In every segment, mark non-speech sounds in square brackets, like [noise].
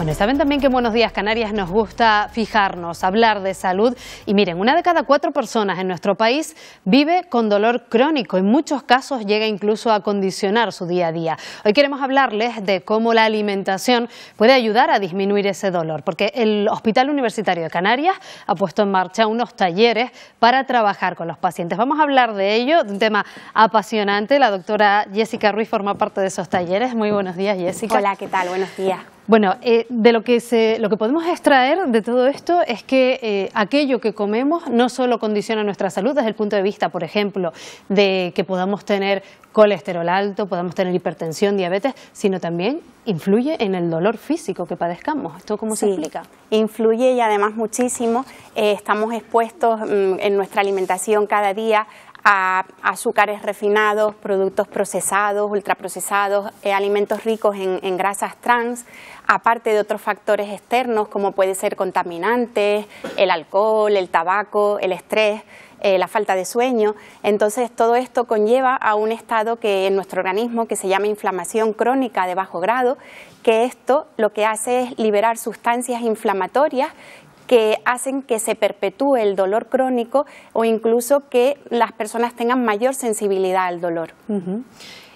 Bueno, saben también que en Buenos Días Canarias nos gusta fijarnos, hablar de salud. Y miren, una de cada cuatro personas en nuestro país vive con dolor crónico. En muchos casos llega incluso a condicionar su día a día. Hoy queremos hablarles de cómo la alimentación puede ayudar a disminuir ese dolor, porque el Hospital Universitario de Canarias ha puesto en marcha unos talleres para trabajar con los pacientes. Vamos a hablar de ello, de un tema apasionante. La doctora Jessica Ruiz forma parte de esos talleres. Muy buenos días, Jessica. Hola, ¿qué tal? Buenos días. Bueno, eh, de lo que, se, lo que podemos extraer de todo esto es que eh, aquello que comemos no solo condiciona nuestra salud desde el punto de vista, por ejemplo, de que podamos tener colesterol alto, podamos tener hipertensión, diabetes, sino también influye en el dolor físico que padezcamos. ¿Esto cómo se explica? Influye y además muchísimo. Eh, estamos expuestos mm, en nuestra alimentación cada día a azúcares refinados, productos procesados, ultraprocesados, eh, alimentos ricos en, grasas trans, aparte de otros factores externos como puede ser contaminantes, el alcohol, el tabaco, el estrés, eh, la falta de sueño. Entonces todo esto conlleva a un estado que en nuestro organismo que se llama inflamación crónica de bajo grado, que esto lo que hace es liberar sustancias inflamatorias que hacen que se perpetúe el dolor crónico o incluso que las personas tengan mayor sensibilidad al dolor.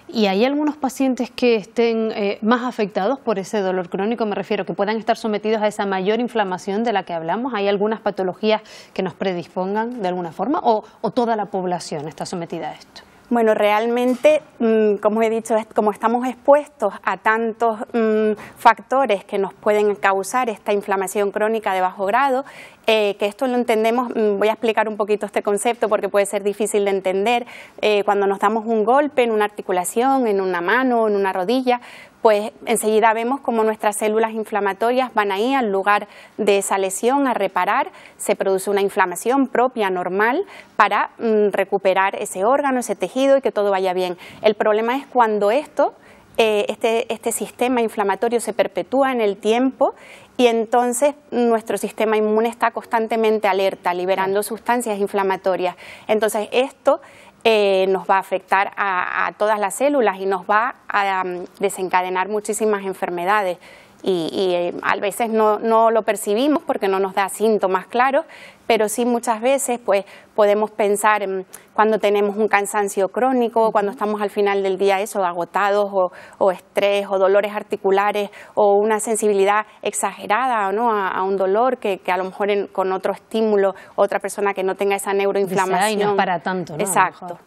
¿Y hay algunos pacientes que estén eh, más afectados por ese dolor crónico? Me refiero, que puedan estar sometidos a esa mayor inflamación de la que hablamos. ¿Hay algunas patologías que nos predispongan de alguna forma o toda la población está sometida a esto? Bueno, realmente, mm, como he dicho, como estamos expuestos a tantos mm, factores que nos pueden causar esta inflamación crónica de bajo grado, eh, que esto lo entendemos, mm, voy a explicar un poquito este concepto porque puede ser difícil de entender, eh, cuando nos damos un golpe en una articulación, en una mano, en una rodilla, pues enseguida vemos cómo nuestras células inflamatorias van ahí al lugar de esa lesión a reparar, se produce una inflamación propia, normal, para mm, recuperar ese órgano, ese tejido y que todo vaya bien. El problema es cuando esto, eh, este, este sistema inflamatorio se perpetúa en el tiempo y entonces nuestro sistema inmune está constantemente alerta, liberando sustancias inflamatorias. Entonces esto eh, nos va a afectar a, todas las células y nos va a um, desencadenar muchísimas enfermedades. Y, eh, a veces no, no, lo percibimos porque no nos da síntomas claros, pero sí muchas veces pues podemos pensar en cuando tenemos un cansancio crónico, cuando estamos al final del día eso, agotados o, estrés o dolores articulares o una sensibilidad exagerada ¿no? a, un dolor que, a lo mejor con otro estímulo otra persona que no tenga esa neuroinflamación. Y no para tanto, Exacto.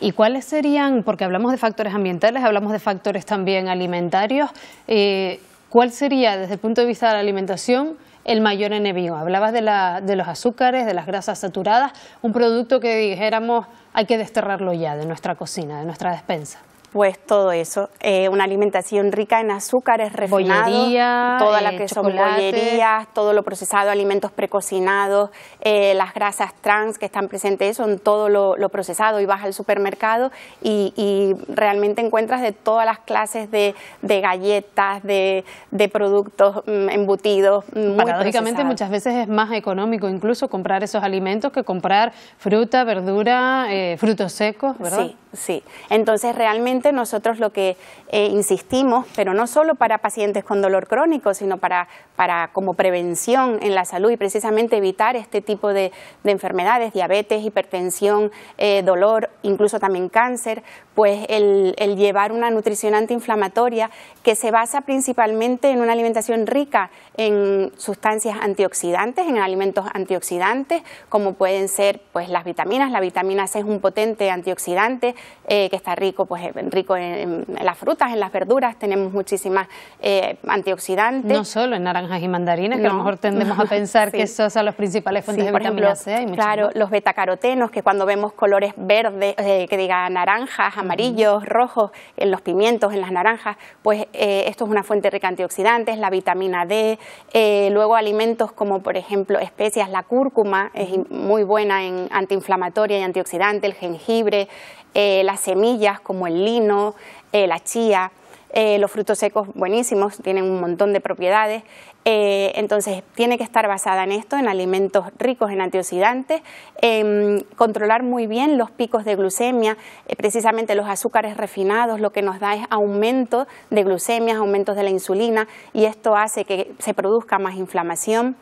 ¿Y cuáles serían, porque hablamos de factores ambientales, hablamos de factores también alimentarios, eh, ¿cuál sería desde el punto de vista de la alimentación el mayor enemigo. Hablabas de, de los azúcares, de las grasas saturadas, un producto que dijéramos hay que desterrarlo ya de nuestra cocina, de nuestra despensa pues todo eso. Eh, una alimentación rica en azúcares refinados, toda la eh, que son bollerías, todo lo procesado, alimentos precocinados, eh, las grasas trans que están presentes, son todo lo, procesado y vas al supermercado y, realmente encuentras de todas las clases de, galletas, de, productos mm, embutidos. Mm, prácticamente muchas veces es más económico incluso comprar esos alimentos que comprar fruta, verdura, frutos secos, ¿verdad? Sí, sí. Entonces realmente nosotros lo que eh, insistimos, pero no solo para pacientes con dolor crónico, sino para, para como prevención en la salud y precisamente evitar este tipo de, enfermedades, diabetes, hipertensión, eh, dolor, incluso también cáncer, pues el, llevar una nutrición antiinflamatoria que se basa principalmente en una alimentación rica en sustancias antioxidantes, en alimentos antioxidantes, como pueden ser pues las vitaminas. La vitamina C es un potente antioxidante eh, que está rico, pues rico en, las frutas, en las verduras, tenemos muchísimas eh, antioxidantes. No solo en naranjas y mandarinas, que a lo mejor tendemos a [laughs] pensar que esos son los principales fuentes de vitamina C. claro, los betacarotenos, que cuando vemos colores verdes, eh, que diga naranjas, amarillos, rojos, en los pimientos, en las naranjas, pues eh, esto es una fuente rica en antioxidantes, la vitamina D, eh, luego alimentos como por ejemplo especias, la cúrcuma es muy buena en antiinflamatoria y antioxidante, el jengibre, eh, las semillas como el lino, la chía. Eh, los frutos secos buenísimos, tienen un montón de propiedades, eh, entonces tiene que estar basada en esto, en alimentos ricos en antioxidantes, em, controlar muy bien los picos de glucemia, eh, precisamente los azúcares refinados lo que nos da es aumento de glucemias, aumentos de la insulina y esto hace que se produzca más inflamación.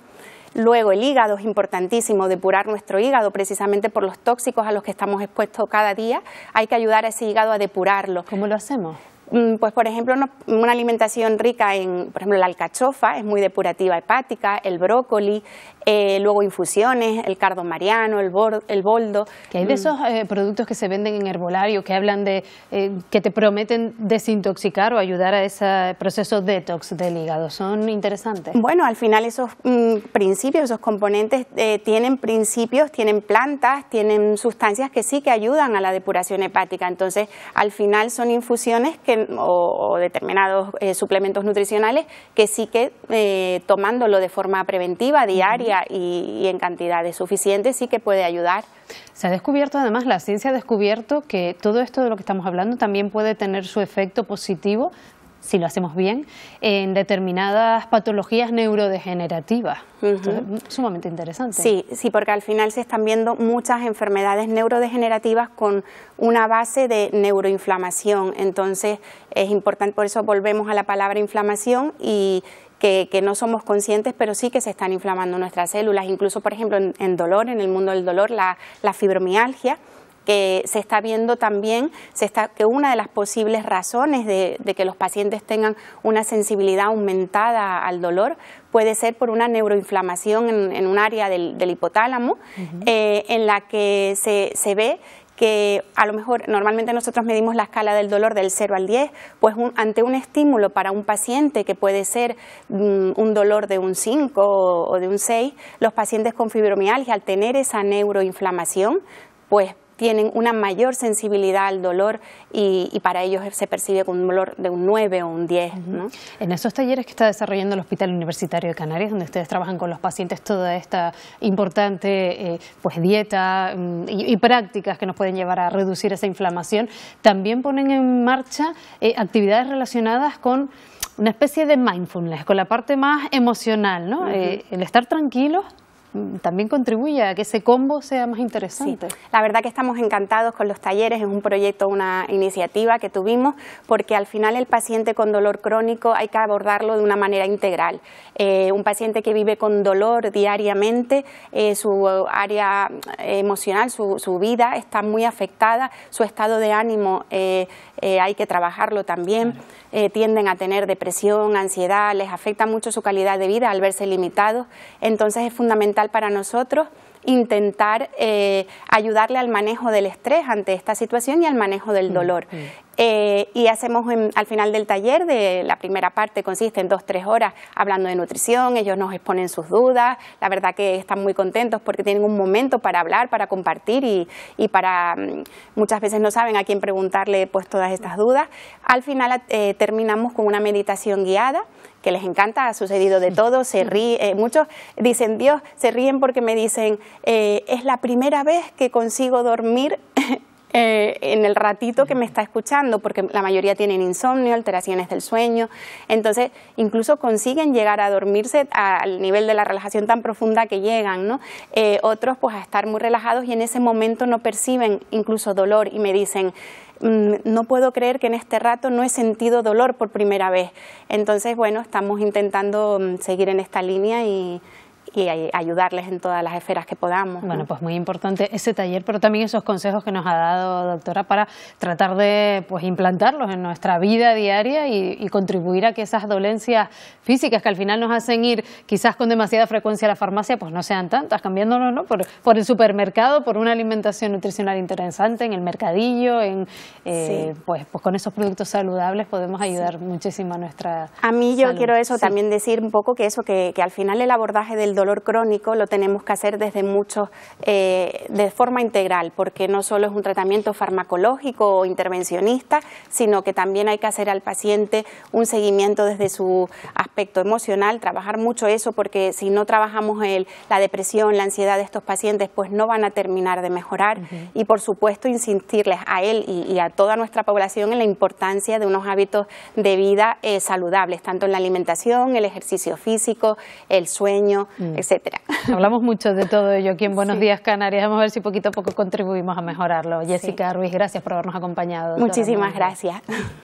Luego el hígado es importantísimo, depurar nuestro hígado precisamente por los tóxicos a los que estamos expuestos cada día. Hay que ayudar a ese hígado a depurarlo. ¿Cómo lo hacemos? Mm, pues, por ejemplo, una alimentación rica en, por ejemplo, la alcachofa es muy depurativa hepática, el brócoli, eh, luego infusiones, el cardo mariano, el, el boldo. Que hay de mm. esos eh, productos que se venden en herbolario que hablan de eh, que te prometen desintoxicar o ayudar a ese proceso detox del hígado. ¿Son interesantes? Bueno, al final esos mm, principios, esos componentes tienen principios, tienen plantas, tienen sustancias que sí que ayudan a la depuración hepática. Entonces, al final son infusiones que o, determinados eh, suplementos nutricionales que sí que eh, tomándolo de forma preventiva, diaria y, y, en cantidades suficientes sí que puede ayudar. Se ha descubierto además, la ciencia ha descubierto que todo esto de lo que estamos hablando también puede tener su efecto positivo si lo hacemos bien, en determinadas patologías neurodegenerativas. sumamente interesante. Sí, sí, porque al final se están viendo muchas enfermedades neurodegenerativas con una base de neuroinflamación. Entonces, es importante, por eso volvemos a la palabra inflamación y, que, no somos conscientes, pero sí que se están inflamando nuestras células. Incluso, por ejemplo, en, dolor, en el mundo del dolor, la fibromialgia, que se está viendo también se está, que una de las posibles razones de, que los pacientes tengan una sensibilidad aumentada al dolor puede ser por una neuroinflamación en, un área del, hipotálamo, eh, en la que se, ve que a lo mejor normalmente nosotros medimos la escala del dolor del 0 al 10, pues ante un estímulo para un paciente que puede ser mm, un dolor de un 5 o, o de un 6, los pacientes con fibromialgia al tener esa neuroinflamación, pues tienen una mayor sensibilidad al dolor y, para ellos se percibe con un dolor de un 9 o un 10. En esos talleres que está desarrollando el Hospital Universitario de Canarias, donde ustedes trabajan con los pacientes toda esta importante eh, pues dieta mm, y, prácticas que nos pueden llevar a reducir esa inflamación, también ponen en marcha eh, actividades relacionadas con una especie de mindfulness, con la parte más emocional, ¿no? Eh, el estar tranquilos también contribuye a que ese combo sea más interesante. La verdad que estamos encantados con los talleres, es un proyecto, una iniciativa que tuvimos, porque al final el paciente con dolor crónico hay que abordarlo de una manera integral. Eh, un paciente que vive con dolor diariamente, eh, su área eh, emocional, su, vida está muy afectada, su estado de ánimo hay que trabajarlo también, tienden a tener depresión, ansiedad, les afecta mucho su calidad de vida al verse limitado, entonces es fundamental para nosotros intentar eh, ayudarle al manejo del estrés ante esta situación y al manejo del mm, dolor. Mm. Eh, y hacemos al final del taller, de la primera parte consiste en dos, tres horas hablando de nutrición, ellos nos exponen sus dudas, la verdad que están muy contentos porque tienen un momento para hablar, para compartir y, para mm, muchas veces no saben a quién preguntarle pues todas estas dudas. Al final eh, terminamos con una meditación guiada que les encanta, ha sucedido de todo, se ríe, eh, muchos dicen Dios, se ríen porque me dicen, es la primera vez que consigo dormir en el ratito que me está escuchando, porque la mayoría tienen insomnio, alteraciones del sueño, entonces incluso consiguen llegar a dormirse al nivel de la relajación tan profunda que llegan, ¿no? Eh, otros pues a estar muy relajados y en ese momento no perciben incluso dolor y me dicen, mm, no puedo creer que en este rato no he sentido dolor por primera vez. Entonces, bueno, estamos intentando mm, seguir en esta línea y, y ayudarles en todas las esferas que podamos. Bueno, pues muy importante ese taller, pero también esos consejos que nos ha dado, doctora, para tratar de pues, implantarlos en nuestra vida diaria y, contribuir a que esas dolencias físicas que al final nos hacen ir quizás con demasiada frecuencia a la farmacia, pues no sean tantas, cambiándonos ¿no? por, por el supermercado, por una alimentación nutricional interesante, en el mercadillo, en, eh, pues, pues con esos productos saludables podemos ayudar muchísimo a nuestra... A mí yo quiero eso también decir un poco que eso, que, que al final el abordaje del dolor dolor crónico lo tenemos que hacer desde muchos, eh, de forma integral, porque no solo es un tratamiento farmacológico o intervencionista, sino que también hay que hacer al paciente un seguimiento desde su aspecto emocional, trabajar mucho eso, porque si no trabajamos el, la depresión, la ansiedad de estos pacientes, pues no van a terminar de mejorar. Y por supuesto, insistirles a él y, a toda nuestra población en la importancia de unos hábitos de vida eh, saludables, tanto en la alimentación, el ejercicio físico, el sueño, mm. Mm. etcétera. [laughs] Hablamos mucho de todo ello aquí en Buenos Días Canarias. Vamos a ver si poquito a poco contribuimos a mejorarlo. Jessica Ruiz, gracias por habernos acompañado. Muchísimas gracias.